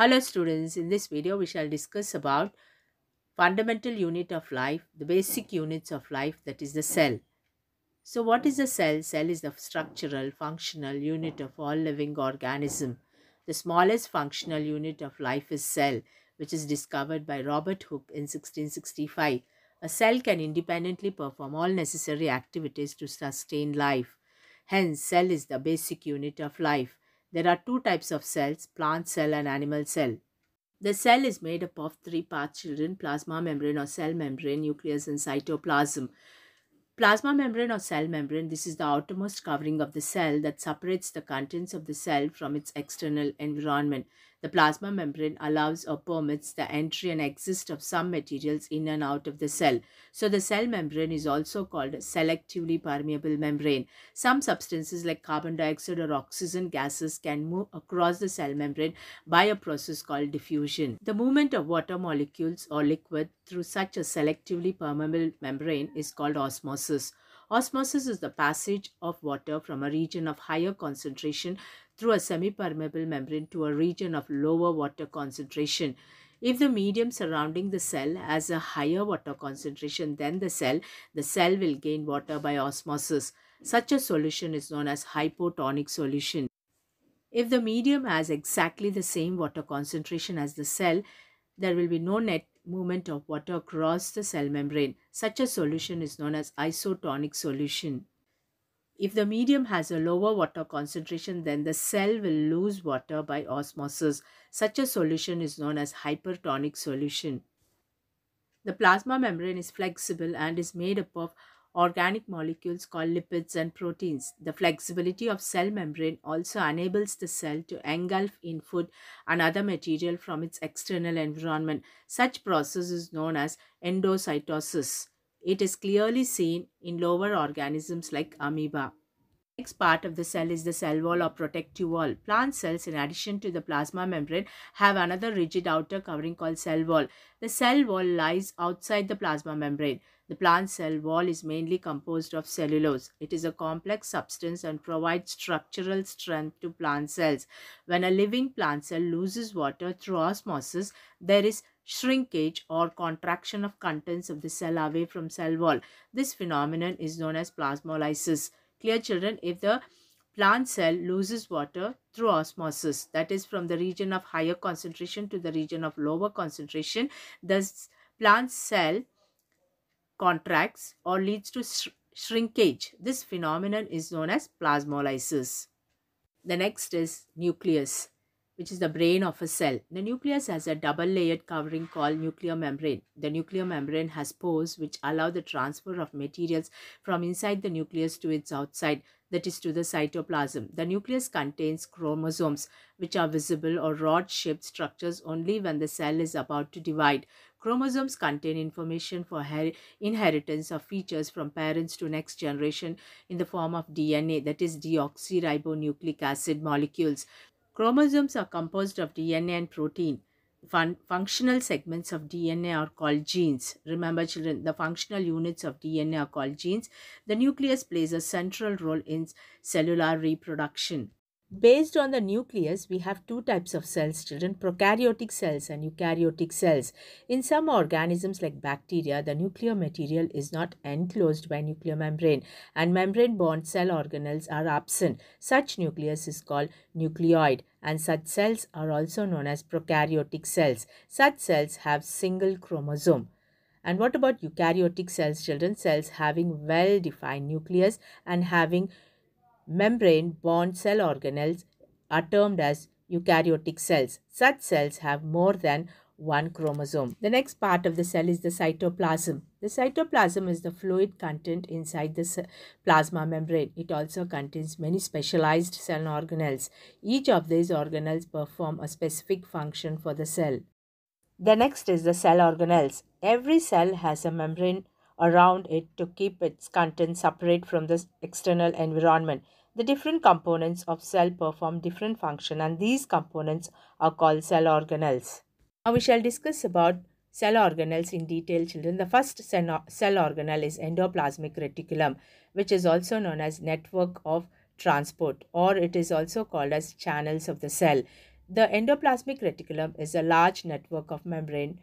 Hello students, in this video we shall discuss about fundamental unit of life, the basic units of life that is the cell. So what is a cell? Cell is the structural, functional unit of all living organism. The smallest functional unit of life is cell, which is discovered by Robert Hooke in 1665. A cell can independently perform all necessary activities to sustain life. Hence, cell is the basic unit of life. There are two types of cells, plant cell and animal cell. The cell is made up of three parts children, plasma membrane or cell membrane, nucleus and cytoplasm. Plasma membrane or cell membrane, this is the outermost covering of the cell that separates the contents of the cell from its external environment. The plasma membrane allows or permits the entry and exit of some materials in and out of the cell. So the cell membrane is also called selectively permeable membrane. Some substances like carbon dioxide or oxygen gases can move across the cell membrane by a process called diffusion. The movement of water molecules or liquid through such a selectively permeable membrane is called osmosis. Osmosis is the passage of water from a region of higher concentration through a semi-permeable membrane to a region of lower water concentration. If the medium surrounding the cell has a higher water concentration than the cell, the cell will gain water by osmosis. Such a solution is known as hypotonic solution. If the medium has exactly the same water concentration as the cell, there will be no net movement of water across the cell membrane. Such a solution is known as isotonic solution. If the medium has a lower water concentration, then the cell will lose water by osmosis. Such a solution is known as hypertonic solution. The plasma membrane is flexible and is made up of organic molecules called lipids and proteins. The flexibility of cell membrane also enables the cell to engulf in food and other material from its external environment. Such process is known as endocytosis. It is clearly seen in lower organisms like amoeba. Next part of the cell is the cell wall or protective wall. Plant cells, in addition to the plasma membrane, have another rigid outer covering called cell wall. The cell wall lies outside the plasma membrane. The plant cell wall is mainly composed of cellulose. It is a complex substance and provides structural strength to plant cells. When a living plant cell loses water through osmosis, there is shrinkage or contraction of contents of the cell away from cell wall. This phenomenon is known as plasmolysis. Clear children, if the plant cell loses water through osmosis, that is from the region of higher concentration to the region of lower concentration, the plant cell contracts or leads to sh shrinkage. This phenomenon is known as plasmolysis. The next is nucleus, which is the brain of a cell. The nucleus has a double layered covering called nuclear membrane. The nuclear membrane has pores which allow the transfer of materials from inside the nucleus to its outside that is to the cytoplasm. The nucleus contains chromosomes, which are visible or rod-shaped structures only when the cell is about to divide. Chromosomes contain information for inheritance of features from parents to next generation in the form of DNA, that is deoxyribonucleic acid molecules. Chromosomes are composed of DNA and protein fun functional segments of DNA are called genes. Remember children, the functional units of DNA are called genes. The nucleus plays a central role in cellular reproduction. Based on the nucleus, we have two types of cells, children, prokaryotic cells and eukaryotic cells. In some organisms like bacteria, the nuclear material is not enclosed by nuclear membrane and membrane-bound cell organelles are absent. Such nucleus is called nucleoid and such cells are also known as prokaryotic cells. Such cells have single chromosome. And what about eukaryotic cells, children? Cells having well-defined nucleus and having membrane-bound cell organelles are termed as eukaryotic cells. Such cells have more than one chromosome. The next part of the cell is the cytoplasm. The cytoplasm is the fluid content inside the plasma membrane. It also contains many specialized cell organelles. Each of these organelles perform a specific function for the cell. The next is the cell organelles. Every cell has a membrane around it to keep its content separate from the external environment. The different components of cell perform different function and these components are called cell organelles. Now we shall discuss about cell organelles in detail children. The first cell organelle is endoplasmic reticulum which is also known as network of transport or it is also called as channels of the cell. The endoplasmic reticulum is a large network of membrane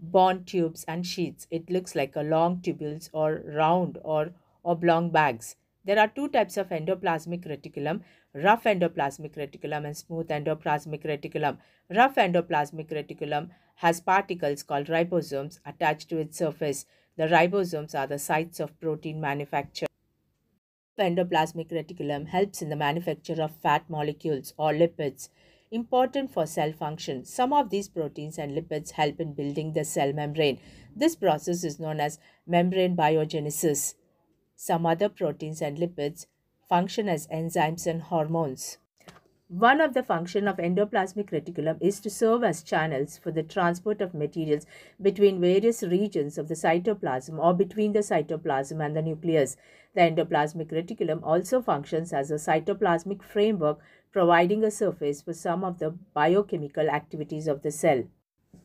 bond tubes and sheets. It looks like a long tubules or round or oblong bags. There are two types of endoplasmic reticulum, rough endoplasmic reticulum and smooth endoplasmic reticulum. Rough endoplasmic reticulum has particles called ribosomes attached to its surface. The ribosomes are the sites of protein manufacture. Endoplasmic reticulum helps in the manufacture of fat molecules or lipids important for cell function. Some of these proteins and lipids help in building the cell membrane. This process is known as membrane biogenesis. Some other proteins and lipids function as enzymes and hormones. One of the function of endoplasmic reticulum is to serve as channels for the transport of materials between various regions of the cytoplasm or between the cytoplasm and the nucleus. The endoplasmic reticulum also functions as a cytoplasmic framework providing a surface for some of the biochemical activities of the cell.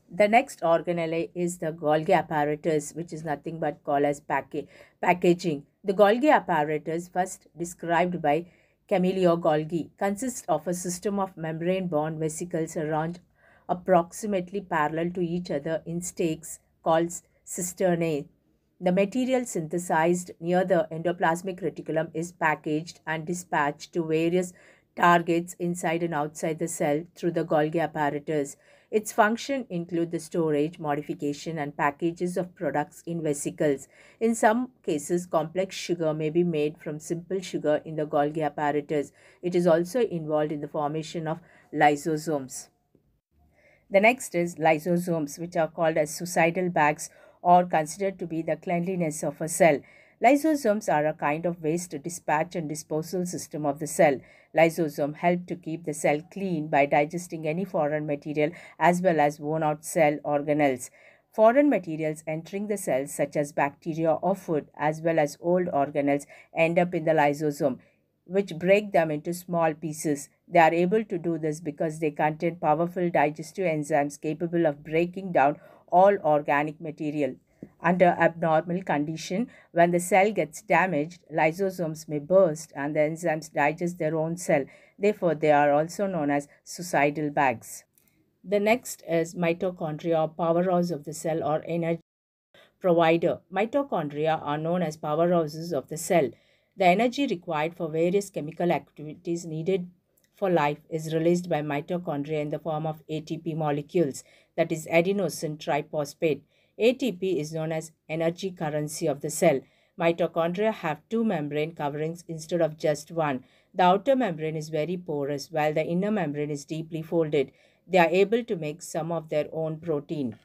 The next organelle is the Golgi apparatus which is nothing but called as packa- packaging the Golgi apparatus, first described by Camillo Golgi, consists of a system of membrane-bound vesicles arranged approximately parallel to each other in stakes called cisternae. The material synthesized near the endoplasmic reticulum is packaged and dispatched to various targets inside and outside the cell through the Golgi apparatus. Its function include the storage, modification and packages of products in vesicles. In some cases, complex sugar may be made from simple sugar in the Golgi apparatus. It is also involved in the formation of lysosomes. The next is lysosomes, which are called as suicidal bags or considered to be the cleanliness of a cell. Lysosomes are a kind of waste dispatch and disposal system of the cell. Lysosome help to keep the cell clean by digesting any foreign material as well as worn out cell organelles. Foreign materials entering the cells such as bacteria or food as well as old organelles end up in the lysosome which break them into small pieces. They are able to do this because they contain powerful digestive enzymes capable of breaking down all organic material. Under abnormal condition, when the cell gets damaged, lysosomes may burst and the enzymes digest their own cell. Therefore, they are also known as suicidal bags. The next is mitochondria or powerhouse of the cell or energy provider. Mitochondria are known as powerhouses of the cell. The energy required for various chemical activities needed for life is released by mitochondria in the form of ATP molecules, that is adenosine triphosphate. ATP is known as energy currency of the cell. Mitochondria have two membrane coverings instead of just one. The outer membrane is very porous while the inner membrane is deeply folded. They are able to make some of their own protein.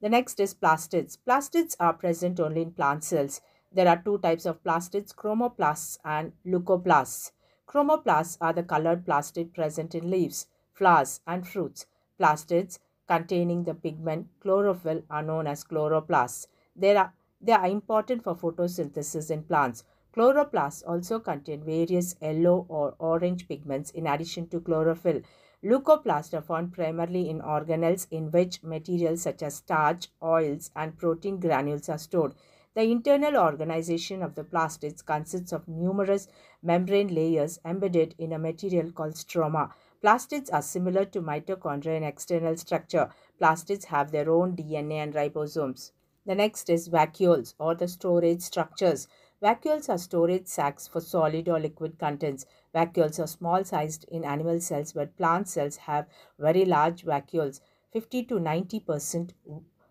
The next is plastids. Plastids are present only in plant cells. There are two types of plastids, chromoplasts and leucoplasts. Chromoplasts are the colored plastid present in leaves, flowers and fruits. Plastids containing the pigment chlorophyll are known as chloroplasts. They are, they are important for photosynthesis in plants. Chloroplasts also contain various yellow or orange pigments in addition to chlorophyll. Leucoplasts are found primarily in organelles in which materials such as starch, oils, and protein granules are stored. The internal organization of the plastids consists of numerous membrane layers embedded in a material called stroma. Plastids are similar to mitochondria in external structure. Plastids have their own DNA and ribosomes. The next is vacuoles or the storage structures. Vacuoles are storage sacs for solid or liquid contents. Vacuoles are small sized in animal cells but plant cells have very large vacuoles. 50 to 90 percent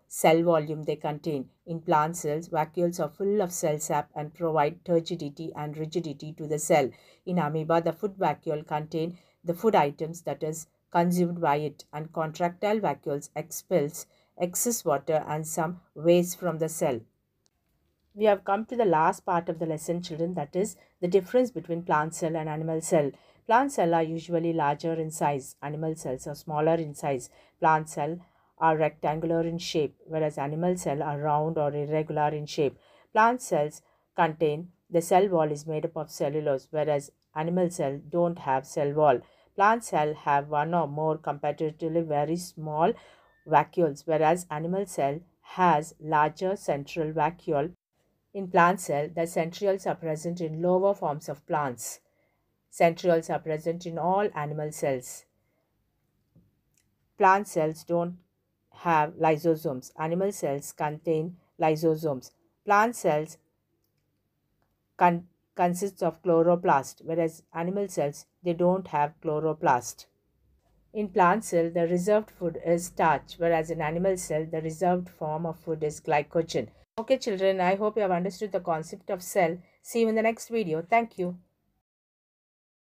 cell volume they contain. In plant cells, vacuoles are full of cell sap and provide turgidity and rigidity to the cell. In amoeba, the food vacuole contains the food items that is consumed by it and contractile vacuoles expels excess water and some waste from the cell. We have come to the last part of the lesson children that is the difference between plant cell and animal cell. Plant cell are usually larger in size, animal cells are smaller in size. Plant cell are rectangular in shape whereas animal cell are round or irregular in shape. Plant cells contain the cell wall is made up of cellulose whereas Animal cell don't have cell wall. Plant cell have one or more comparatively very small vacuoles whereas animal cell has larger central vacuole. In plant cell, the centrioles are present in lower forms of plants. Centrioles are present in all animal cells. Plant cells don't have lysosomes. Animal cells contain lysosomes. Plant cells con consists of chloroplast, whereas animal cells, they don't have chloroplast. In plant cell, the reserved food is starch, whereas in animal cell, the reserved form of food is glycogen. Okay children, I hope you have understood the concept of cell. See you in the next video. Thank you.